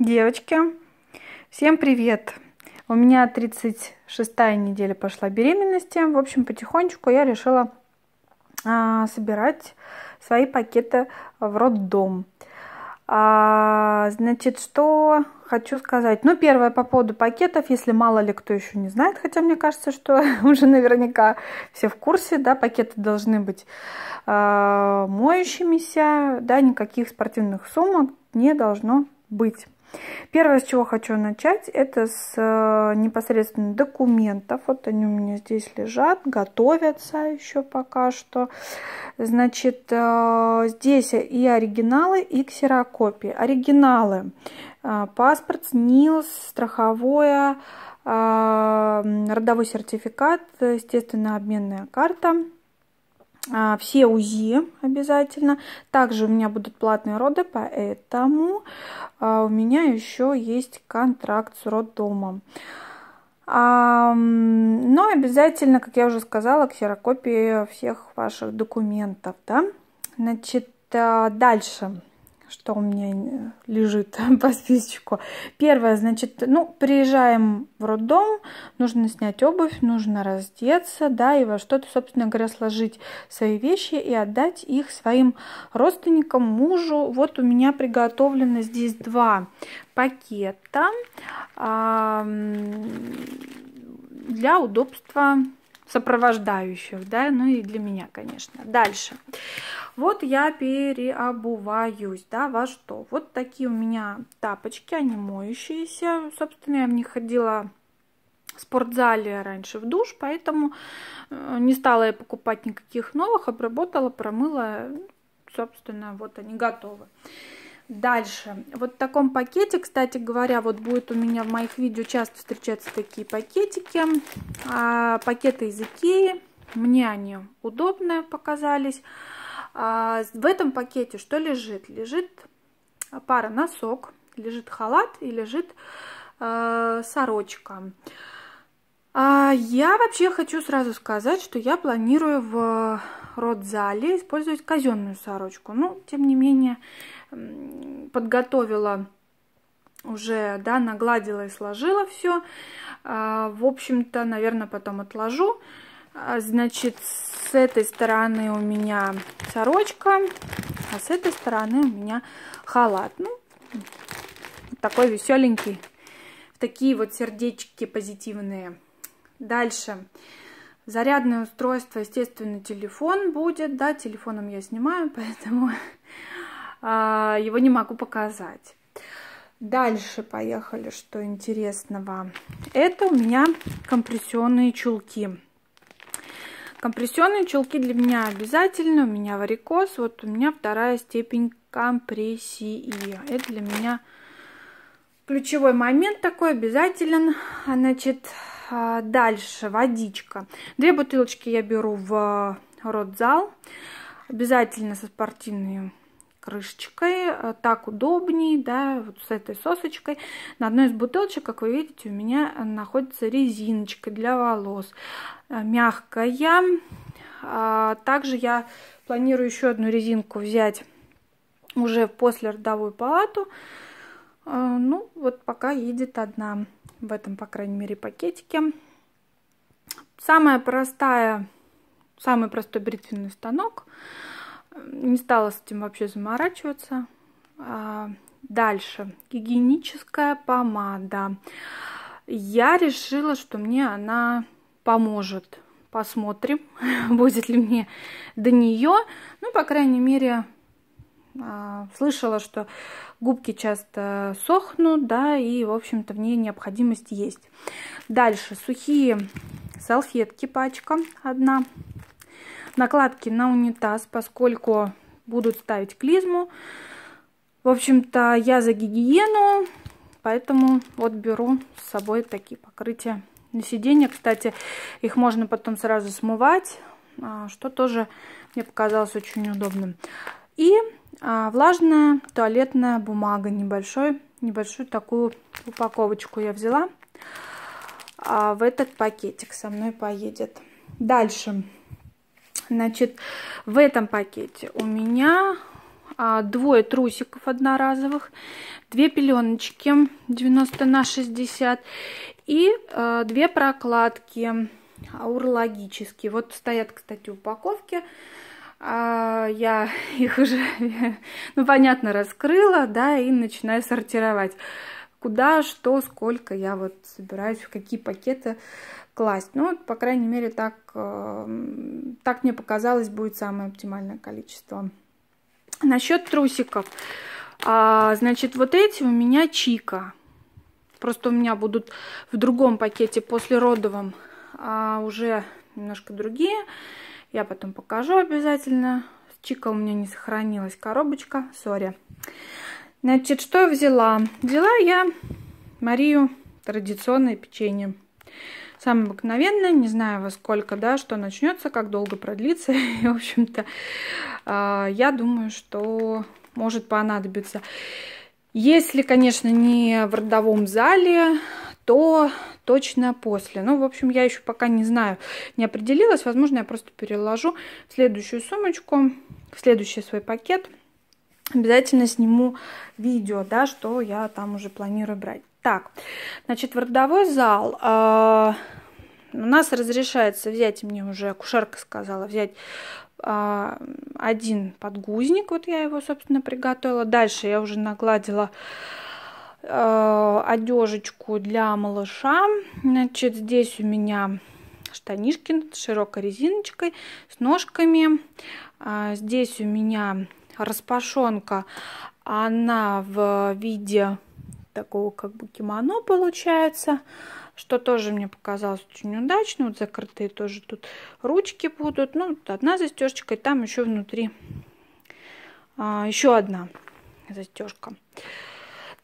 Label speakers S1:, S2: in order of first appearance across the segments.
S1: Девочки, всем привет! У меня 36-я неделя пошла беременности. В общем, потихонечку я решила а, собирать свои пакеты в роддом. А, значит, что хочу сказать. Ну, первое по поводу пакетов, если мало ли кто еще не знает, хотя мне кажется, что уже наверняка все в курсе, да, пакеты должны быть э, моющимися, да, никаких спортивных сумок не должно быть. Первое, с чего хочу начать, это с э, непосредственно документов. Вот они у меня здесь лежат, готовятся еще пока что. Значит, э, здесь и оригиналы, и ксерокопии. Оригиналы. Э, паспорт, НИЛС, страховое, родовой сертификат, естественно, обменная карта – а, все УЗИ обязательно. Также у меня будут платные роды, поэтому а, у меня еще есть контракт с роддомом. А, но обязательно, как я уже сказала, ксерокопии всех ваших документов. Да? Значит, дальше что у меня лежит по списочку. Первое, значит, ну, приезжаем в роддом, нужно снять обувь, нужно раздеться, да, и во что-то, собственно говоря, сложить свои вещи и отдать их своим родственникам, мужу. Вот у меня приготовлено здесь два пакета для удобства сопровождающих, да, ну и для меня, конечно. Дальше. Вот я переобуваюсь, да, во что? Вот такие у меня тапочки, они моющиеся. Собственно, я в них ходила в спортзале раньше в душ, поэтому э, не стала я покупать никаких новых, обработала, промыла, собственно, вот они готовы. Дальше. Вот в таком пакете, кстати говоря, вот будет у меня в моих видео часто встречаться такие пакетики. А, пакеты из Икеи. Мне они удобно показались. А, в этом пакете что лежит? Лежит пара носок, лежит халат и лежит а, сорочка. А, я вообще хочу сразу сказать, что я планирую в род Зали использовать казенную сорочку. Но, ну, тем не менее, подготовила уже, да, нагладила и сложила все. А, в общем-то, наверное, потом отложу. А, значит, с этой стороны у меня сорочка, а с этой стороны у меня халат. Ну, такой веселенький. Такие вот сердечки позитивные. Дальше. Дальше. Зарядное устройство, естественно, телефон будет, да, телефоном я снимаю, поэтому а, его не могу показать. Дальше поехали, что интересного. Это у меня компрессионные чулки. Компрессионные чулки для меня обязательно. У меня варикоз, вот у меня вторая степень компрессии. Это для меня ключевой момент такой обязателен. Значит, а, дальше водичка. Две бутылочки я беру в э, родзал. Обязательно со спортивной крышечкой. Э, так удобней, да, вот с этой сосочкой. На одной из бутылочек, как вы видите, у меня находится резиночка для волос. Э, мягкая. А, также я планирую еще одну резинку взять уже после родовую палату. А, ну, вот пока едет одна в этом, по крайней мере, пакетике. Самая простая, самый простой бритвенный станок. Не стала с этим вообще заморачиваться. А, дальше. Гигиеническая помада. Я решила, что мне она поможет. Посмотрим, будет ли мне до нее. Ну, по крайней мере, а, слышала, что губки часто сохнут, да, и, в общем-то, в ней необходимость есть. Дальше сухие салфетки, пачка одна. Накладки на унитаз, поскольку будут ставить клизму. В общем-то, я за гигиену, поэтому вот беру с собой такие покрытия на сиденье. Кстати, их можно потом сразу смывать, а, что тоже мне показалось очень удобным. И а влажная туалетная бумага небольшой, небольшую такую упаковочку я взяла. А в этот пакетик со мной поедет. Дальше. Значит, в этом пакете у меня а, двое трусиков одноразовых, две пеленочки 90 на 60 и а, две прокладки урологические. Вот стоят, кстати, упаковки а я их уже, ну, понятно, раскрыла, да, и начинаю сортировать. Куда, что, сколько я вот собираюсь, в какие пакеты класть. Ну, по крайней мере, так, э, так мне показалось, будет самое оптимальное количество. Насчет трусиков. А, значит, вот эти у меня чика. Просто у меня будут в другом пакете после родовом а уже немножко другие. Я потом покажу обязательно. Чика у меня не сохранилась коробочка. Сори. Значит, что я взяла? Взяла я Марию традиционное печенье. Самое обыкновенное. Не знаю во сколько, да, что начнется, как долго продлится. И, в общем-то, а, я думаю, что может понадобиться. Если, конечно, не в родовом зале, то точно после. Ну, в общем, я еще пока не знаю, не определилась. Возможно, я просто переложу в следующую сумочку, в следующий свой пакет. Обязательно сниму видео, да, что я там уже планирую брать. Так, значит, в родовой зал э, у нас разрешается взять, мне уже акушерка сказала, взять а, один подгузник, вот я его, собственно, приготовила. Дальше я уже нагладила Э, одежечку для малыша. Значит, здесь у меня штанишки с широкой резиночкой, с ножками. А, здесь у меня распашонка, она в виде такого как бы кимоно получается, что тоже мне показалось очень удачно. Вот закрытые тоже тут ручки будут. Ну, одна застежка и там еще внутри а, еще одна застежка.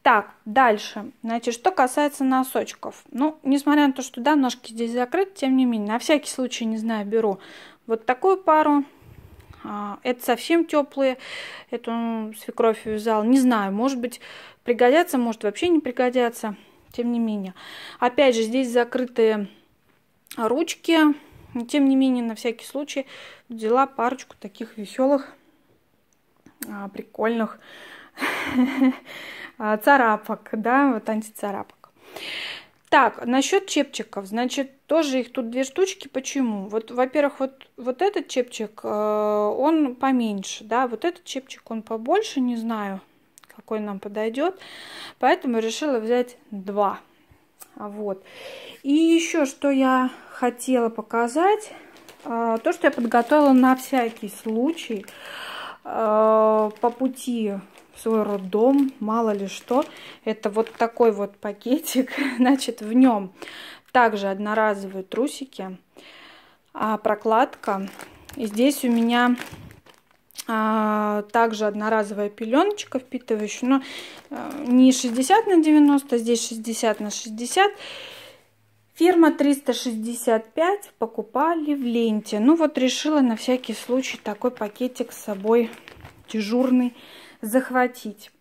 S1: Так, дальше. Значит, что касается носочков. Ну, несмотря на то, что, да, ножки здесь закрыты, тем не менее, на всякий случай, не знаю, беру вот такую пару. А, это совсем теплые. Эту свекровь вязала. Не знаю, может быть, пригодятся, может, вообще не пригодятся. Тем не менее. Опять же, здесь закрытые ручки. Тем не менее, на всякий случай взяла парочку таких веселых, а, прикольных А, царапок, да, вот антицарапок. Так, насчет чепчиков, значит, тоже их тут две штучки. Почему? Вот, во-первых, вот, вот этот чепчик, э, он поменьше, да, вот этот чепчик, он побольше, не знаю, какой нам подойдет. Поэтому решила взять два. Вот. И еще что я хотела показать, э, то, что я подготовила на всякий случай э, по пути свой роддом, мало ли что. Это вот такой вот пакетик, значит, в нем также одноразовые трусики, а, прокладка. И здесь у меня а, также одноразовая пеленочка впитывающая, но э, не 60 на 90, здесь 60 на 60. Фирма 365 покупали в ленте. Ну вот решила на всякий случай такой пакетик с собой дежурный захватить.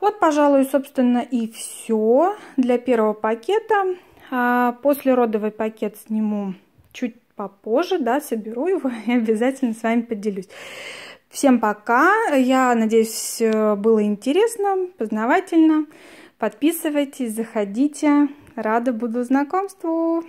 S1: Вот, пожалуй, собственно и все для первого пакета. А, после родовый пакет сниму чуть попозже, да, соберу его и обязательно с вами поделюсь. Всем пока. Я надеюсь, э, было интересно, познавательно. Подписывайтесь, заходите. Рада буду знакомству.